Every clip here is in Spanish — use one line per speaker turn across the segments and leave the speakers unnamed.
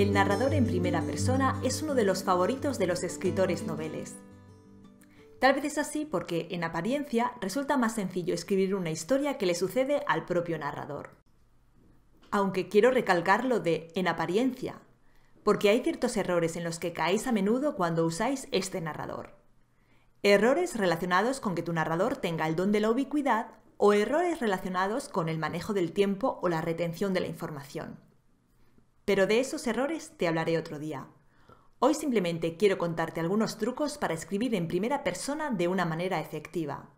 El narrador en primera persona es uno de los favoritos de los escritores noveles. Tal vez es así porque, en apariencia, resulta más sencillo escribir una historia que le sucede al propio narrador. Aunque quiero recalcar lo de en apariencia, porque hay ciertos errores en los que caéis a menudo cuando usáis este narrador. Errores relacionados con que tu narrador tenga el don de la ubicuidad o errores relacionados con el manejo del tiempo o la retención de la información pero de esos errores te hablaré otro día. Hoy simplemente quiero contarte algunos trucos para escribir en primera persona de una manera efectiva.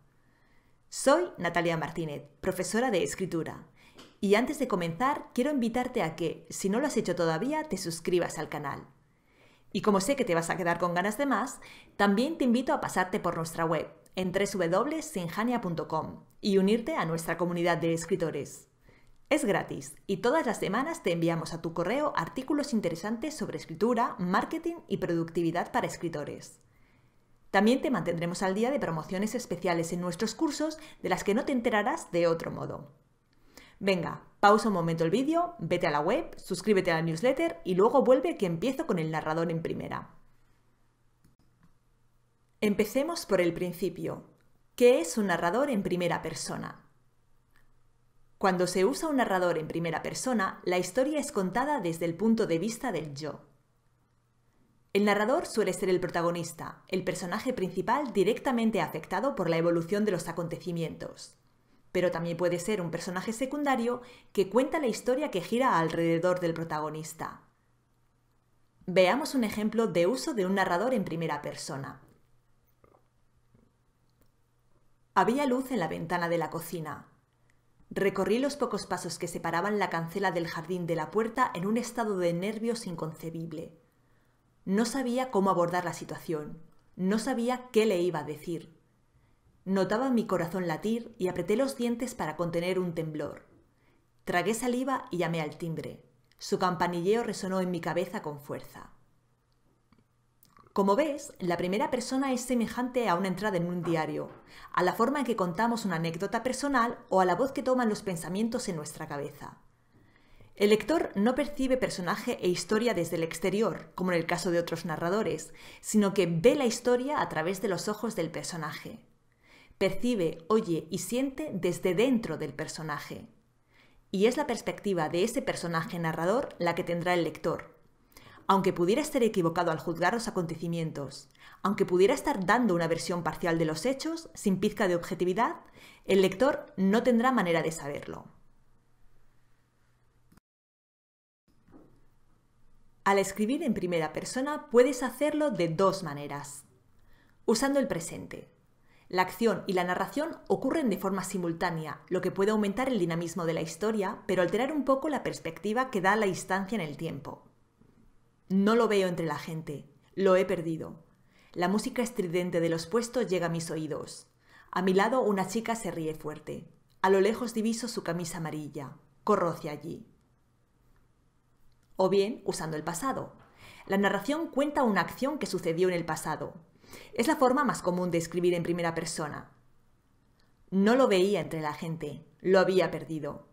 Soy Natalia Martínez, profesora de escritura, y antes de comenzar quiero invitarte a que, si no lo has hecho todavía, te suscribas al canal. Y como sé que te vas a quedar con ganas de más, también te invito a pasarte por nuestra web en www.sinjania.com y unirte a nuestra comunidad de escritores. Es gratis y todas las semanas te enviamos a tu correo artículos interesantes sobre escritura, marketing y productividad para escritores. También te mantendremos al día de promociones especiales en nuestros cursos de las que no te enterarás de otro modo. Venga, pausa un momento el vídeo, vete a la web, suscríbete a la newsletter y luego vuelve que empiezo con el narrador en primera. Empecemos por el principio. ¿Qué es un narrador en primera persona? Cuando se usa un narrador en primera persona, la historia es contada desde el punto de vista del yo. El narrador suele ser el protagonista, el personaje principal directamente afectado por la evolución de los acontecimientos. Pero también puede ser un personaje secundario que cuenta la historia que gira alrededor del protagonista. Veamos un ejemplo de uso de un narrador en primera persona. Había luz en la ventana de la cocina, Recorrí los pocos pasos que separaban la cancela del jardín de la puerta en un estado de nervios inconcebible. No sabía cómo abordar la situación, no sabía qué le iba a decir. Notaba mi corazón latir y apreté los dientes para contener un temblor. Tragué saliva y llamé al timbre. Su campanilleo resonó en mi cabeza con fuerza. Como ves, la primera persona es semejante a una entrada en un diario, a la forma en que contamos una anécdota personal o a la voz que toman los pensamientos en nuestra cabeza. El lector no percibe personaje e historia desde el exterior, como en el caso de otros narradores, sino que ve la historia a través de los ojos del personaje. Percibe, oye y siente desde dentro del personaje. Y es la perspectiva de ese personaje narrador la que tendrá el lector, aunque pudiera estar equivocado al juzgar los acontecimientos, aunque pudiera estar dando una versión parcial de los hechos, sin pizca de objetividad, el lector no tendrá manera de saberlo. Al escribir en primera persona puedes hacerlo de dos maneras. Usando el presente. La acción y la narración ocurren de forma simultánea, lo que puede aumentar el dinamismo de la historia, pero alterar un poco la perspectiva que da la instancia en el tiempo. No lo veo entre la gente. Lo he perdido. La música estridente de los puestos llega a mis oídos. A mi lado una chica se ríe fuerte. A lo lejos diviso su camisa amarilla. Corroce allí. O bien usando el pasado. La narración cuenta una acción que sucedió en el pasado. Es la forma más común de escribir en primera persona. No lo veía entre la gente, lo había perdido.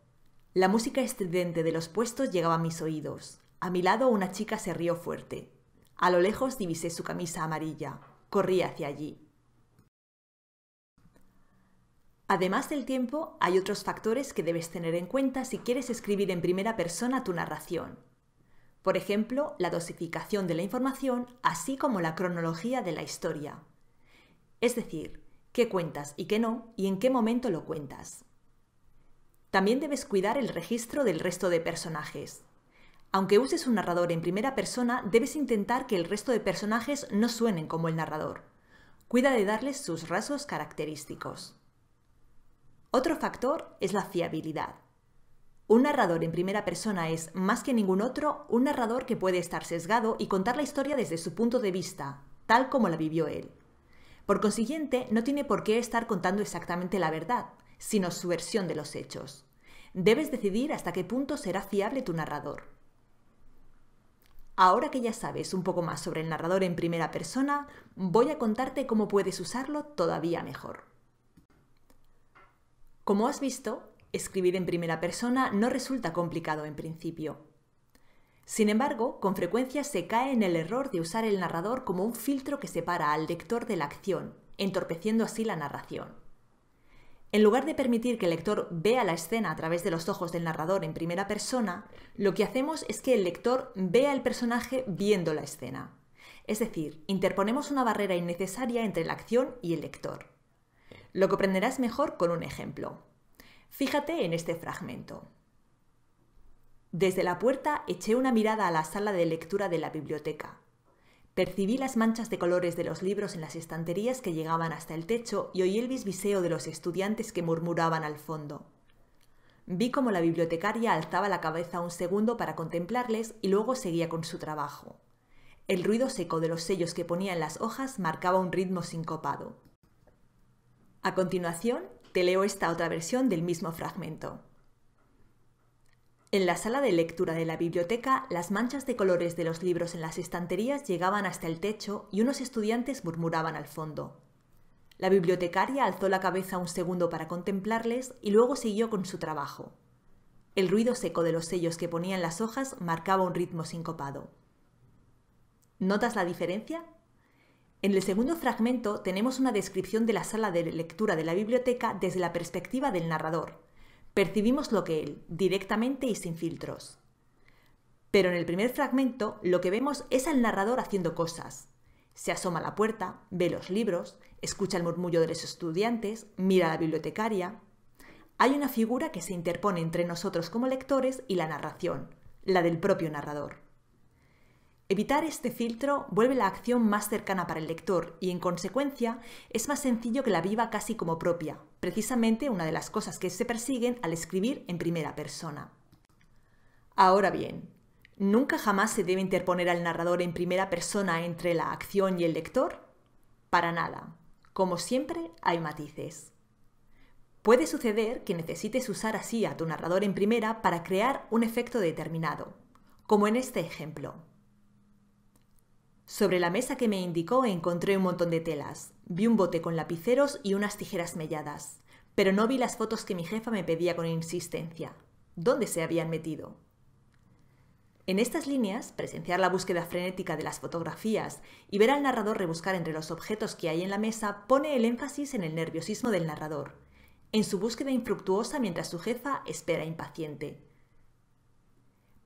La música estridente de los puestos llegaba a mis oídos. A mi lado una chica se rió fuerte. A lo lejos divisé su camisa amarilla. Corrí hacia allí. Además del tiempo, hay otros factores que debes tener en cuenta si quieres escribir en primera persona tu narración. Por ejemplo, la dosificación de la información, así como la cronología de la historia. Es decir, qué cuentas y qué no, y en qué momento lo cuentas. También debes cuidar el registro del resto de personajes. Aunque uses un narrador en primera persona, debes intentar que el resto de personajes no suenen como el narrador. Cuida de darles sus rasgos característicos. Otro factor es la fiabilidad. Un narrador en primera persona es, más que ningún otro, un narrador que puede estar sesgado y contar la historia desde su punto de vista, tal como la vivió él. Por consiguiente, no tiene por qué estar contando exactamente la verdad, sino su versión de los hechos. Debes decidir hasta qué punto será fiable tu narrador. Ahora que ya sabes un poco más sobre el narrador en primera persona, voy a contarte cómo puedes usarlo todavía mejor. Como has visto, escribir en primera persona no resulta complicado en principio. Sin embargo, con frecuencia se cae en el error de usar el narrador como un filtro que separa al lector de la acción, entorpeciendo así la narración. En lugar de permitir que el lector vea la escena a través de los ojos del narrador en primera persona, lo que hacemos es que el lector vea el personaje viendo la escena. Es decir, interponemos una barrera innecesaria entre la acción y el lector. Lo comprenderás mejor con un ejemplo. Fíjate en este fragmento. Desde la puerta eché una mirada a la sala de lectura de la biblioteca. Percibí las manchas de colores de los libros en las estanterías que llegaban hasta el techo y oí el bisbiseo de los estudiantes que murmuraban al fondo. Vi cómo la bibliotecaria alzaba la cabeza un segundo para contemplarles y luego seguía con su trabajo. El ruido seco de los sellos que ponía en las hojas marcaba un ritmo sincopado. A continuación, te leo esta otra versión del mismo fragmento. En la sala de lectura de la biblioteca, las manchas de colores de los libros en las estanterías llegaban hasta el techo y unos estudiantes murmuraban al fondo. La bibliotecaria alzó la cabeza un segundo para contemplarles y luego siguió con su trabajo. El ruido seco de los sellos que ponían las hojas marcaba un ritmo sincopado. ¿Notas la diferencia? En el segundo fragmento tenemos una descripción de la sala de lectura de la biblioteca desde la perspectiva del narrador, percibimos lo que él, directamente y sin filtros. Pero en el primer fragmento lo que vemos es al narrador haciendo cosas. Se asoma a la puerta, ve los libros, escucha el murmullo de los estudiantes, mira a la bibliotecaria. Hay una figura que se interpone entre nosotros como lectores y la narración, la del propio narrador. Evitar este filtro vuelve la acción más cercana para el lector y, en consecuencia, es más sencillo que la viva casi como propia, precisamente una de las cosas que se persiguen al escribir en primera persona. Ahora bien, ¿nunca jamás se debe interponer al narrador en primera persona entre la acción y el lector? Para nada. Como siempre, hay matices. Puede suceder que necesites usar así a tu narrador en primera para crear un efecto determinado, como en este ejemplo. Sobre la mesa que me indicó encontré un montón de telas. Vi un bote con lapiceros y unas tijeras melladas. Pero no vi las fotos que mi jefa me pedía con insistencia. ¿Dónde se habían metido? En estas líneas, presenciar la búsqueda frenética de las fotografías y ver al narrador rebuscar entre los objetos que hay en la mesa pone el énfasis en el nerviosismo del narrador, en su búsqueda infructuosa mientras su jefa espera impaciente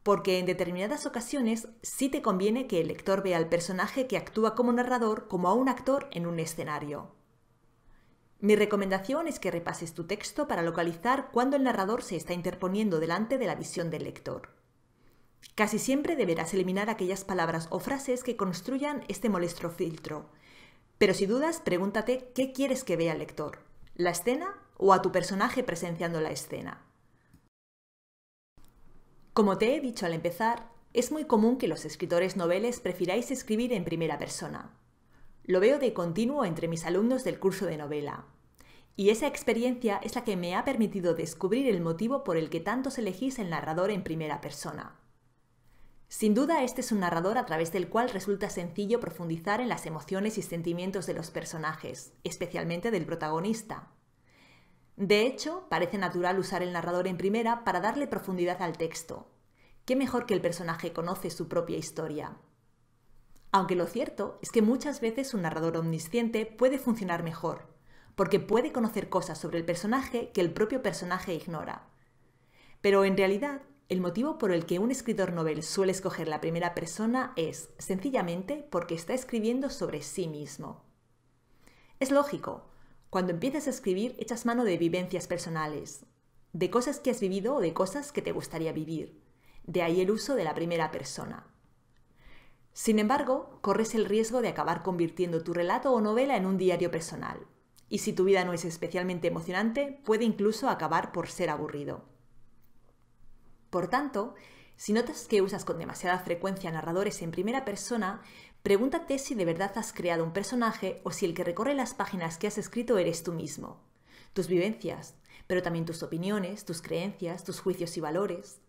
porque en determinadas ocasiones sí te conviene que el lector vea al personaje que actúa como narrador como a un actor en un escenario. Mi recomendación es que repases tu texto para localizar cuándo el narrador se está interponiendo delante de la visión del lector. Casi siempre deberás eliminar aquellas palabras o frases que construyan este molesto filtro, pero si dudas, pregúntate qué quieres que vea el lector, la escena o a tu personaje presenciando la escena. Como te he dicho al empezar, es muy común que los escritores noveles prefiráis escribir en primera persona. Lo veo de continuo entre mis alumnos del curso de novela. Y esa experiencia es la que me ha permitido descubrir el motivo por el que tantos elegís el narrador en primera persona. Sin duda, este es un narrador a través del cual resulta sencillo profundizar en las emociones y sentimientos de los personajes, especialmente del protagonista. De hecho, parece natural usar el narrador en primera para darle profundidad al texto. ¿Qué mejor que el personaje conoce su propia historia? Aunque lo cierto es que muchas veces un narrador omnisciente puede funcionar mejor, porque puede conocer cosas sobre el personaje que el propio personaje ignora. Pero en realidad, el motivo por el que un escritor novel suele escoger la primera persona es, sencillamente, porque está escribiendo sobre sí mismo. Es lógico, cuando empiezas a escribir, echas mano de vivencias personales, de cosas que has vivido o de cosas que te gustaría vivir. De ahí el uso de la primera persona. Sin embargo, corres el riesgo de acabar convirtiendo tu relato o novela en un diario personal. Y si tu vida no es especialmente emocionante, puede incluso acabar por ser aburrido. Por tanto, si notas que usas con demasiada frecuencia narradores en primera persona, pregúntate si de verdad has creado un personaje o si el que recorre las páginas que has escrito eres tú mismo. Tus vivencias, pero también tus opiniones, tus creencias, tus juicios y valores.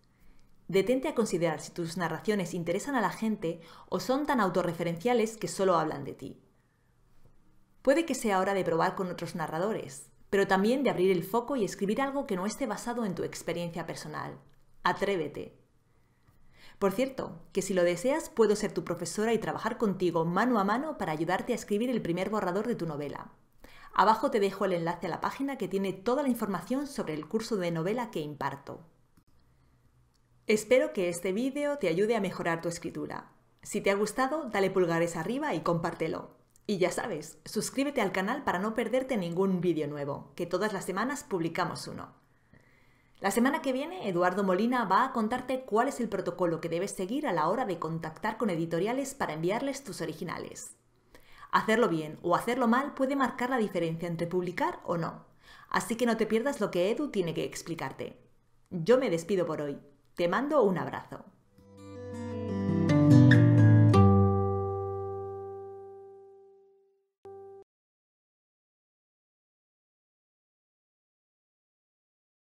Detente a considerar si tus narraciones interesan a la gente o son tan autorreferenciales que solo hablan de ti. Puede que sea hora de probar con otros narradores, pero también de abrir el foco y escribir algo que no esté basado en tu experiencia personal. Atrévete. Por cierto, que si lo deseas puedo ser tu profesora y trabajar contigo mano a mano para ayudarte a escribir el primer borrador de tu novela. Abajo te dejo el enlace a la página que tiene toda la información sobre el curso de novela que imparto. Espero que este vídeo te ayude a mejorar tu escritura. Si te ha gustado, dale pulgares arriba y compártelo. Y ya sabes, suscríbete al canal para no perderte ningún vídeo nuevo, que todas las semanas publicamos uno. La semana que viene, Eduardo Molina va a contarte cuál es el protocolo que debes seguir a la hora de contactar con editoriales para enviarles tus originales. Hacerlo bien o hacerlo mal puede marcar la diferencia entre publicar o no. Así que no te pierdas lo que Edu tiene que explicarte. Yo me despido por hoy. Te mando un abrazo.